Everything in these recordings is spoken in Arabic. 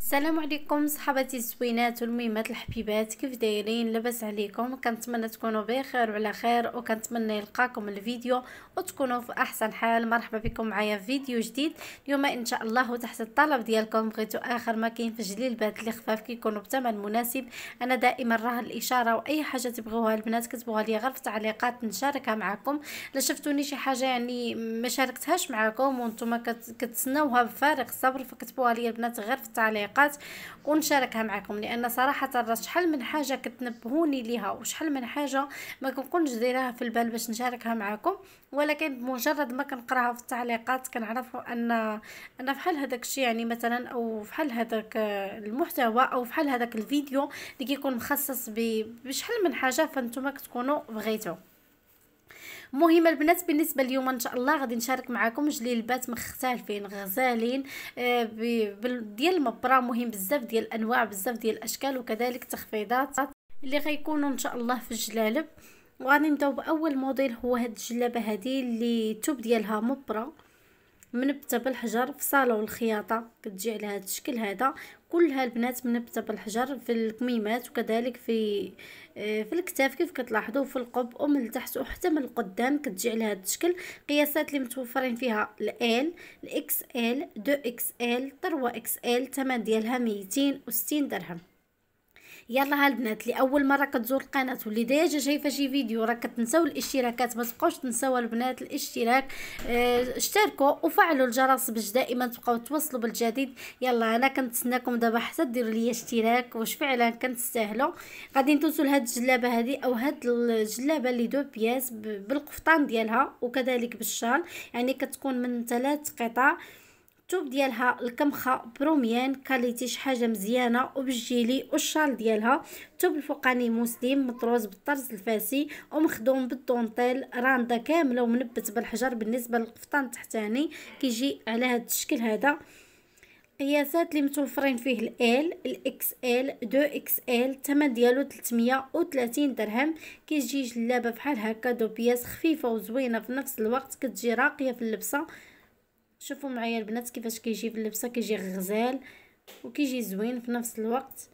السلام عليكم صحباتي الزوينات والميمات الحبيبات كيف دايرين لاباس عليكم كنتمنى تكونوا بخير وعلى خير وكنتمنى يلقاكم الفيديو وتكونوا في احسن حال مرحبا بكم معايا في فيديو جديد اليوم ان شاء الله وتحت الطلب ديالكم بغيتوا اخر ما كاين في الجليلبات اللي خفاف كيكونوا بثمن مناسب انا دائما راه الاشاره واي حاجه تبغوها البنات كتبوها لي غير في التعليقات نشاركها معكم الا شفتوني شي حاجه يعني ما شاركتهاش معكم وانتم كتسناوها بفارق الصبر فكتبوها لي البنات غير في التعليقات التعليقات ونشاركها معكم لان صراحه راه شحال من حاجه كتنبهوني ليها وشحال من حاجه ما كنكونش دايراها في البال باش نشاركها معكم ولكن بمجرد ما كنقراها في التعليقات كنعرف ان ان فحال هذاك الشيء يعني مثلا او فحال هذاك المحتوى او فحال هذاك الفيديو اللي كيكون مخصص بشحال من حاجه فانتوما كتكونوا بغيتو مهم البنات بالنسبه اليوم ان شاء الله غادي نشارك معكم جليلبات مختلفين غزالين آه ديال المبره مهم بزاف ديال الانواع بزاف ديال الاشكال وكذلك تخفيضات اللي غيكونوا ان شاء الله في الجلالب وغادي نبداو باول موديل هو هاد الجلابه هادي اللي توب ديالها مبره منبته بالحجر في صالون الخياطه كتجي على هذا الشكل هذا كلها البنات منبته بالحجر في الكميمات وكذلك في آه، في الكتاف كيف كتلاحظوا في القب ومن التحت وحتى من القدام كتجي على هذا الشكل قياسات اللي متوفرين فيها ال الاكس ال 2 اكس ال 3 اكس ال الثمن ديالها 260 درهم يلا هالبنات اللي اول مره كتزور القناه واللي ديجا شايفه شي فيديو راه كتنساو الاشتراكات ما تبقاوش تنساو البنات الاشتراك آه، اشتركوا وفعلوا الجرس باش دائما تبقاو توصلوا بالجديد يلا انا كنتسناكم دابا حتى ديروا لي اشتراك واش فعلا كنتستاهلوا غادي نتوصل لهاد الجلابه هذه او هاد الجلابه اللي دو بياس بالقفطان ديالها وكذلك بالشال يعني كتكون من ثلاث قطع التوب ديالها الكمخه بروميان كاليتي شي حاجه مزيانه وبالجيلي والشال ديالها التوب الفوقاني مسلم مطروز بالطرز الفاسي ومخدوم بالدونطيل راندا كامله ومنبت بالحجر بالنسبه للقفطان التحتاني كيجي على هذا الشكل هذا قياسات اللي متوفرين فيه ال الاكس ال 2 اكس ال الثمن ديالو 330 درهم كيجي جلابه بحال هكا دو بياس خفيفه وزوينه في نفس الوقت كتجي راقيه في اللبسه شوفوا معايا البنات كيفاش كيجي في اللبسه كيجي غزال وكيجي زوين في نفس الوقت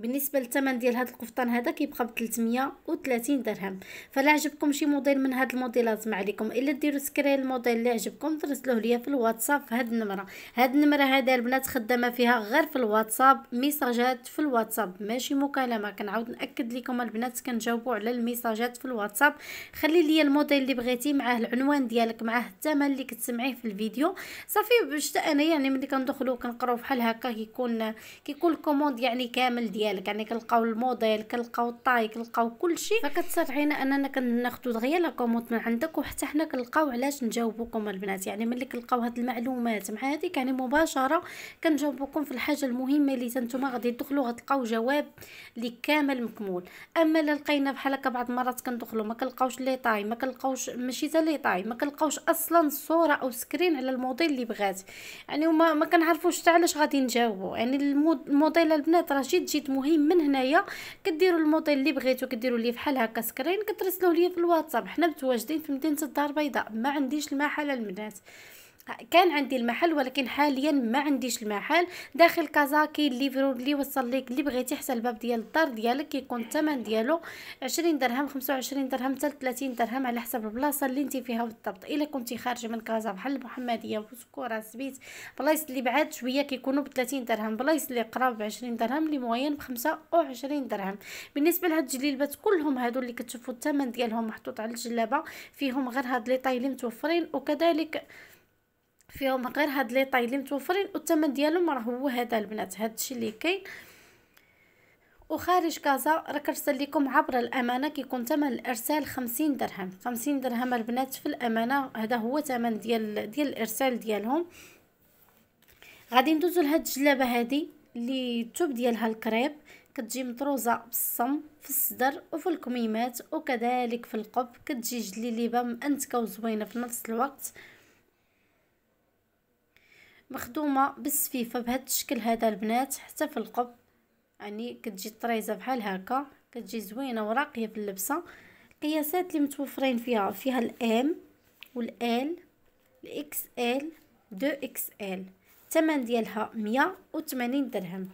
بالنسبه للثمن ديال هذا القفطان هذا كيبقى ب 330 درهم فلا عجبكم شي موديل من هاد الموديلات ما عليكم الا ديروا سكرين الموديل اللي عجبكم ترسلوه ليا في الواتساب في هاد النمره هاد النمره هذا البنات خدامه فيها غير في الواتساب ميساجات في الواتساب ماشي مكالمه كنعاود ناكد لكم البنات كنجاوبوا على الميساجات في الواتساب خلي ليا الموديل اللي بغيتي معاه العنوان ديالك معاه الثمن اللي كتسمعيه في الفيديو صافي باش انا يعني ملي كندخلو كنقراو بحال هكا كيكون كيكون الكوموند يعني كامل ديالك ديالك يعني كنلقاو الموديل كنلقاو الطاي كنلقاو كلشي فكتصرعينا اننا كناخذوا دغيا لا كومونت من عندك وحتى حنا كنلقاو علاش نجاوبوكم البنات يعني ملي كنلقاو هاد المعلومات مع هذيك يعني مباشره كنجاوبوكم في الحاجه المهمه اللي نتوما غادي تدخلوا غتلقاو جواب اللي كامل مكمول اما الا لقينا بحال هكا بعض المرات كندخلوا ما كنلقاوش لي طاي ما كنلقاوش ماشي حتى لي طاي ما كنلقاوش اصلا صوره او سكرين على الموديل اللي بغات يعني وما ما كنعرفوش حتى علاش غادي نجاوبوا يعني الموديل البنات راه جد جد المهم من هنايا كديروا الموديل اللي بغيتو كديروا ليه بحال هكا سكرين كترسلوه ليا في الواتساب حنا متواجدين في مدينه الدار البيضاء ما عنديش المحل البنات كان عندي المحل ولكن حاليا ما عنديش المحل داخل كازا كازاكي الليفرو اللي وصل ليك اللي بغيتي حتى الباب ديال الدار ديالك يكون الثمن ديالو 20 درهم 25 درهم حتى 30 درهم على حسب البلاصه اللي انت فيها بالضبط الا كنتي خارجه من كازا بحال المحمديه وسكوره سبيت بلايص اللي بعاد شويه كيكونوا ب 30 درهم بلايص اللي قراب ب 20 درهم اللي موين ب 25 درهم بالنسبه لهاد الجليبات كلهم هادو اللي كتشوفوا الثمن ديالهم محطوط على الجلابه فيهم غير هاد لي طاي اللي متوفرين وكذلك فيهم غير هاد لي طاي اللي متوفرين والثمن ديالهم راه هو هذا البنات هادشي اللي كاين وخارج كازا راه كنرسل لكم عبر الامانه كيكون ثمن الارسال 50 درهم 50 درهم البنات في الامانه هذا هو ثمن ديال ديال الارسال ديالهم غادي ندوزو لهاد الجلابه هادي اللي الثوب ديالها الكريب كتجي مطروزه بالصم في الصدر وفي الكميمات وكذلك في القب كتجي جليليبه مأنتكه وزوينه في نفس الوقت مخدومه بالسفيفه بهذا الشكل هذا البنات حتى في القب يعني كتجي طريزه بحال هكا كتجي زوينه وراقيه في اللبسه القياسات اللي متوفرين فيها فيها الام والال الاكس ال دو اكس ال الثمن ديالها مية درهم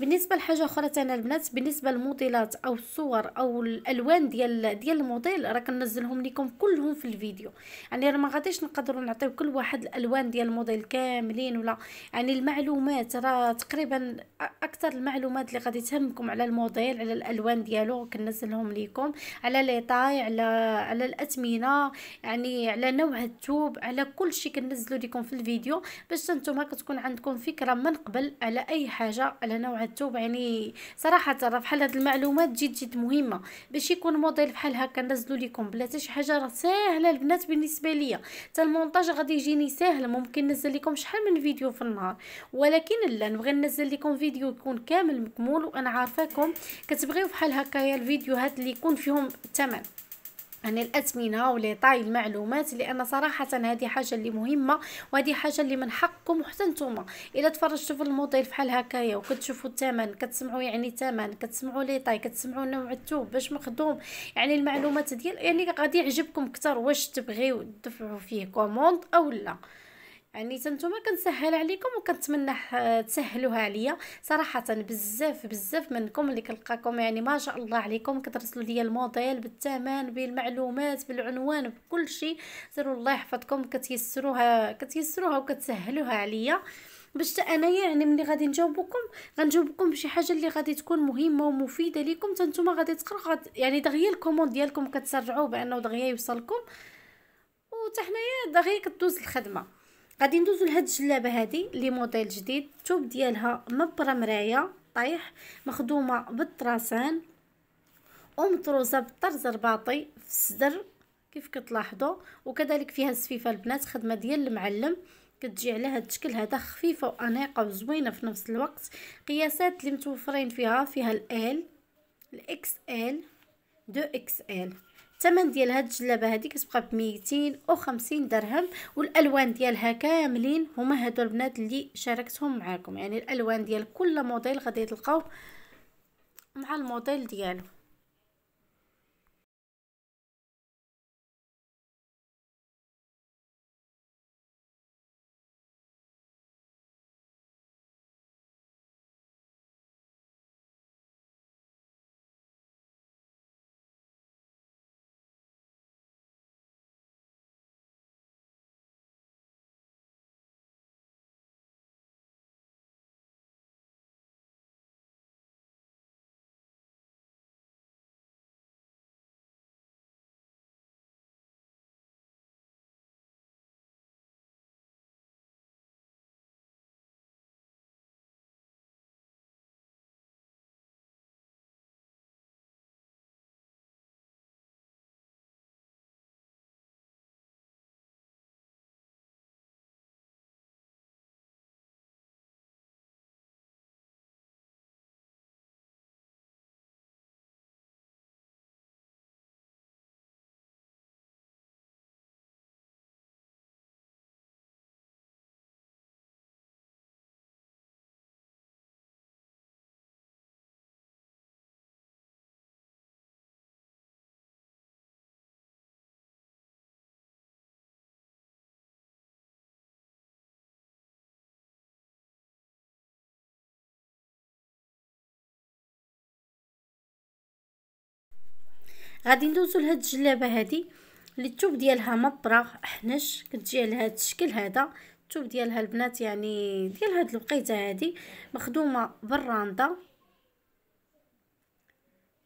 بالنسبه لحاجه اخرى تانا البنات بالنسبه للموديلات او الصور او الالوان ديال ديال الموديل راه كنزلهم لكم كلهم في الفيديو يعني راه ما غاديش نقدروا نعطيو كل واحد الالوان ديال الموديل كاملين ولا يعني المعلومات راه تقريبا اكثر المعلومات اللي غادي تهمكم على الموديل على الالوان ديالو كنزلهم لكم على ليطاي على على الاثمنه يعني على نوع الثوب على كل شيء كنزلو لكم في الفيديو باش نتوما كتكون عندكم فكره من قبل على اي حاجه على نوع التوب يعني صراحه راه بحال هاد المعلومات جد جد مهمه باش يكون موديل بحال هكا نزلو لكم بلا حتى شي حاجه راه ساهله البنات بالنسبه ليا حتى المونتاج غادي يجيني ساهل ممكن ننزل لكم شحال من فيديو في النهار ولكن لا نبغي ننزل لكم فيديو يكون كامل مكمول وانا عارفاكم كتبغيو بحال هاكايا الفيديوهات اللي يكون فيهم الثمن عن الأثمنة ولإعطاء المعلومات لأن صراحة هذه حاجة اللي مهمة وهذه حاجة اللي من حقكم حتى نتوما إلا تفرجتوا في الموديل حال هكايا وكتشوفوا الثمن كتسمعوا يعني الثمن كتسمعوا لي طاي كتسمعوا نوع التوب باش مخدوم يعني المعلومات ديال يعني غادي يعجبكم كتر واش تبغيو تدفعوا فيه كوموند أو لا يعني تنتوما كنسهل عليكم وكنتمنى تسهلوها عليا صراحه بزاف بزاف منكم اللي كنلقاكم يعني ما شاء الله عليكم كترسلوا لي الموديل بالثمن بالمعلومات بالعنوان بكل شيء زيروا الله يحفظكم كتيسروها كتيسروها وكتسهلوها عليا باش انايا يعني ملي غادي نجاوبكم غنجاوبكم بشي حاجه اللي غادي تكون مهمه ومفيده ليكم تنتوما غادي تقراو يعني دغيا الكوموند ديالكم كتسرعوه بانه دغيا يوصلكم وحتى حنايا دغيا كدوز الخدمه غادي ندوزو لهاد الجلابه هادي لي موديل جديد الثوب ديالها مبره مرايه طايح مخدومه بالطراسان ومطروزه بالطرز رباطي في الصدر كيف كتلاحظوا وكذلك فيها السفيفه البنات خدمه ديال المعلم كتجي على هاد الشكل هذا خفيفه وانيقه وزوينه في نفس الوقت قياسات اللي متوفرين فيها فيها ال ال الاكس ال دو اكس ال الثمن ديال هاد الجلابه هادي كتبقى ب 250 درهم والالوان ديالها كاملين هما هادو البنات اللي شاركتهم معاكم يعني الالوان ديال كل موديل غادي تلقاو مع الموديل ديالو غادي ندوزو لهاد الجلابه هادي اللي الثوب ديالها مبرغ احنش كتجي على هاد الشكل هذا الثوب ديالها البنات يعني ديال هاد الوقيته هادي مخدومه بالرانده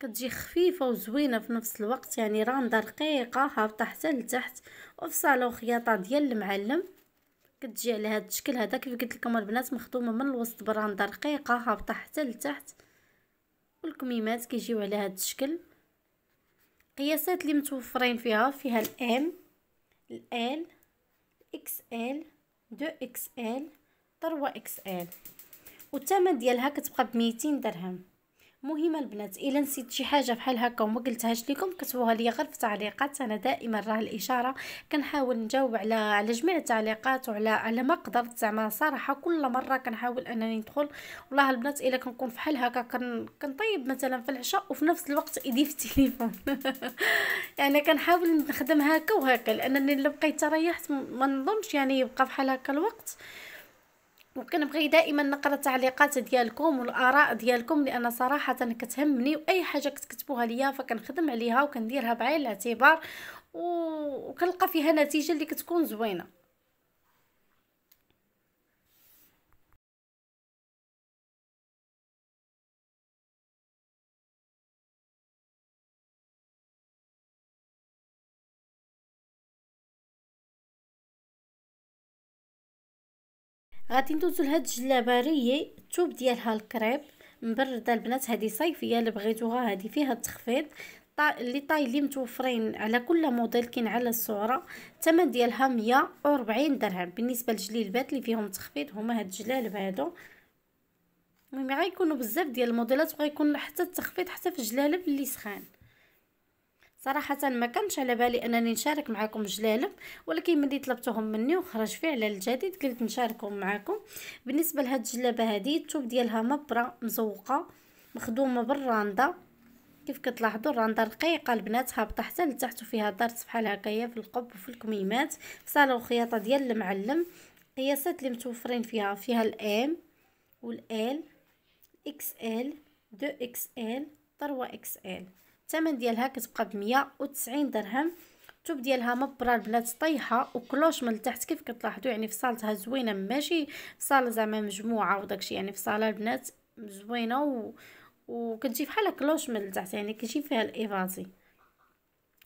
كتجي خفيفه وزوينه في نفس الوقت يعني رانده رقيقه هابطه حتى لتحت وفصاله وخياطه ديال المعلم كتجي على هاد الشكل هذا كيف قلت لكم البنات مخدومه من الوسط برانده رقيقه هابطه حتى لتحت والكميمات كيجيو على هاد الشكل القياسات اللي متوفرين فيها فيها الام الال اكس ال دو اكس ال 3 اكس ال والثمن ديالها كتبقى ب 200 درهم مهمه البنات الا نسيت شي حاجه بحال هكا وما قلتهاش لكم كتبوها لي غير في التعليقات انا دائما راه الاشاره كنحاول نجاوب على على جميع التعليقات وعلى على ما قدرت زعما صراحه كل مره كنحاول انني ندخل والله البنات الا كنكون فحال هكا كن... كنطيب مثلا في العشاء وفي نفس الوقت ايدي في التليفون يعني كنحاول نخدم هكا وهكا لانني الا بقيت ريحت ما نظنش يعني يبقى بحال هكا الوقت وكنبغي دائما نقرا التعليقات ديالكم والاراء ديالكم لان صراحه كتهمني واي حاجه كتكتبوها ليا فكنخدم عليها وكنديرها بعين الاعتبار وكنلقى فيها نتيجه اللي كتكون زوينه غادي ندوزو لهاد الجلابه ري الثوب ديالها الكريب مبرده البنات هذه صيفيه اللي بغيتوها هذه فيها التخفيض طا... لي طاي متوفرين على كل موديل كاين على الصوره الثمن ديالها 140 درهم بالنسبه للجليبات اللي فيهم تخفيض هما هاد الجلالب هادو المهم غيكونوا بزاف ديال الموديلات وغيكون حتى التخفيض حتى في الجلالب اللي سخان صراحة ما كانش على بالي انني نشارك معكم جلالب ولكن ملي طلبتوهم مني وخرج فعلا الجديد قلت نشاركهم معكم بالنسبة لهاد الجلابة هادي التوب ديالها مبرة مزوقة مخدومة بالراندا كيف كتلاحظوا الراندا رقيقه البنات هابطه حتى لتحت وفيها درس بحال هكايا في القب وفي الكميمات صاله وخياطه ديال المعلم قياسات اللي متوفرين فيها فيها الام والال اكس ال 2 اكس ال 3 اكس ال الثمن ديالها كتبقى بمية 190 درهم التوب ديالها مبرر البنات طيحه وكلوش من التحت كيف كتلاحظوا يعني في صالتها زوينه ماشي صاله زعما مجموعه وداكشي يعني في صاله البنات زوينه و... وكتجي بحال كلوش من التحت يعني كيجي فيها الايفازي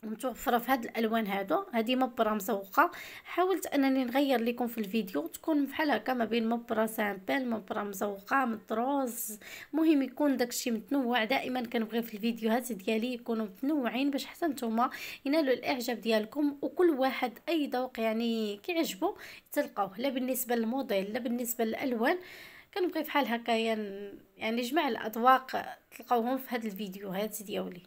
متوفره في هاد الالوان هادو هادي مبره مزوقه حاولت انني نغير لكم في الفيديو تكون بحال هكا ما بين مبره سامبل مبره مزوقه مطروز مهم يكون داكشي متنوع دائما كنبغي في الفيديوهات ديالي يكونوا متنوعين باش حتى نتوما ينالوا الاعجاب ديالكم وكل واحد اي ذوق يعني كيعجبو تلقاوه لا بالنسبه للموديل لا بالنسبه للالوان كنبغي بحال هكايا يعني جمع الاذواق تلقاوهم في هاد الفيديوهات ديالي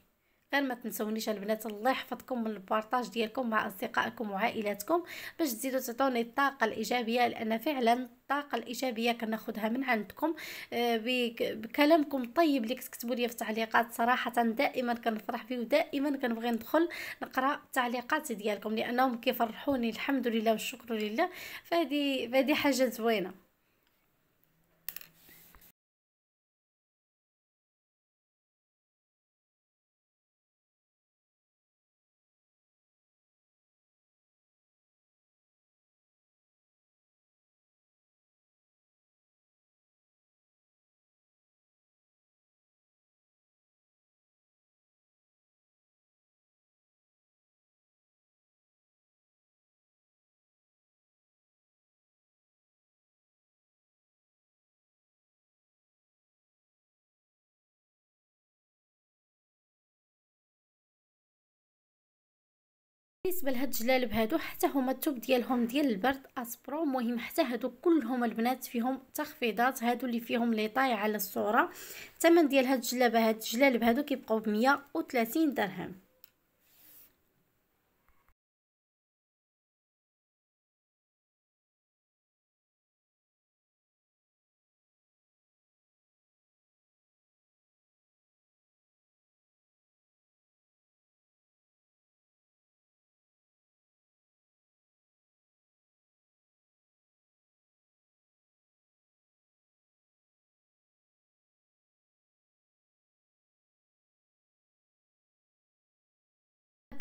غير ما تنسونيش البنات الله يحفظكم من البارطاج ديالكم مع اصدقائكم وعائلاتكم باش تزيدوا تعطوني الطاقه الايجابيه لان فعلا الطاقه الايجابيه كناخذها من عندكم آه، بكلامكم الطيب اللي كتكتبوا لي في التعليقات صراحه دائما كنفرح فيه ودائما كنبغي ندخل نقرا التعليقات ديالكم لانهم كيفرحوني الحمد لله والشكر لله فهذه فهذه حاجه زوينه بالنسبه لهاد الجلالب هادو حتى هما التوب ديالهم ديال البرد اسبرو مهم حتى هادو كلهم البنات فيهم تخفيضات هادو اللي فيهم لي طاي على الصوره الثمن ديال هاد الجلابه هاد الجلالب هادو كيبقاو ب 130 درهم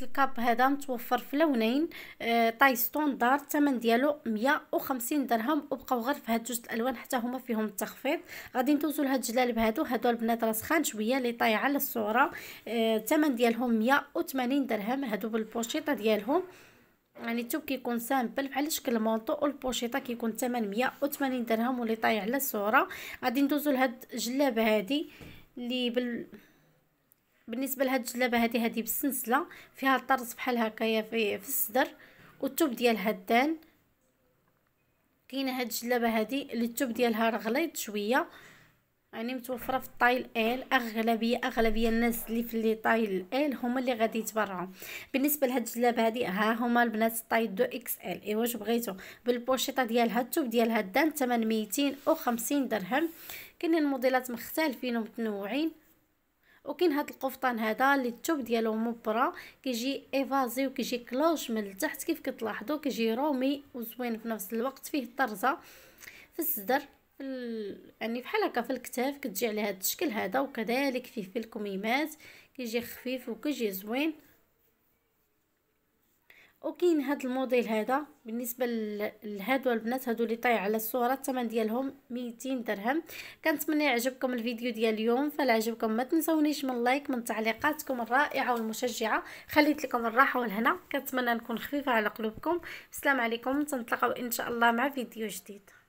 الكاب هذا متوفر في لونين آه طاي ستوندار الثمن ديالو 150 درهم وبقاو غير في هاد جوج الالوان حتى هما فيهم التخفيض غادي ندوزو لهاد الجلالب هادو هادو البنات راسخان شويه اللي طاي على الصوره الثمن آه ديالهم 180 درهم هادو بالبوشيطه ديالهم يعني التوب كيكون سامبل بحال شكل مونطو والبوشيطه كيكون الثمن 180 درهم واللي طاي على الصوره غادي ندوزو لهاد الجلابه هادي اللي بال بالنسبه لهاد الجلابه هادي هادي بالسنسله فيها الطرز بحال هكايا في, في الصدر والثوب ديالها دان كاينه هاد الجلابه هادي اللي الثوب ديالها رغليط شويه يعني متوفره في الطايل ال اغلبيه اغلبيه الناس اللي في اللي طايل ال هما اللي غادي يتبرعوا بالنسبه لهاد الجلابه هادي ها هما البنات طايل دو اكس ال ايوا واش بغيتو بالبوشيطه ديالها الثوب ديالها الدان 850 درهم كاينين موديلات مختلفين ومتنوعين وكاين هاد القفطان هذا اللي الثوب ديالو مبرى كيجي ايفازي وكيجي كلوش من التحت كيف كتلاحظوا كيجي رومي وزوين في نفس الوقت فيه الطرزه في الصدر يعني بحال هكا في الكتاف كتجي على هذا الشكل هذا وكذلك فيه في الكميمات كيجي خفيف وكيجي زوين وكاين هذا الموديل هذا بالنسبه لهادو البنات هادو اللي طايع على الصوره الثمن ديالهم 200 درهم كنتمنى يعجبكم الفيديو ديال اليوم فلا عجبكم ما تنسونيش من لايك من تعليقاتكم الرائعه والمشجعه خليت لكم الراحه والهنا كنتمنى نكون خفيفه على قلوبكم السلام عليكم تنطلقوا ان شاء الله مع فيديو جديد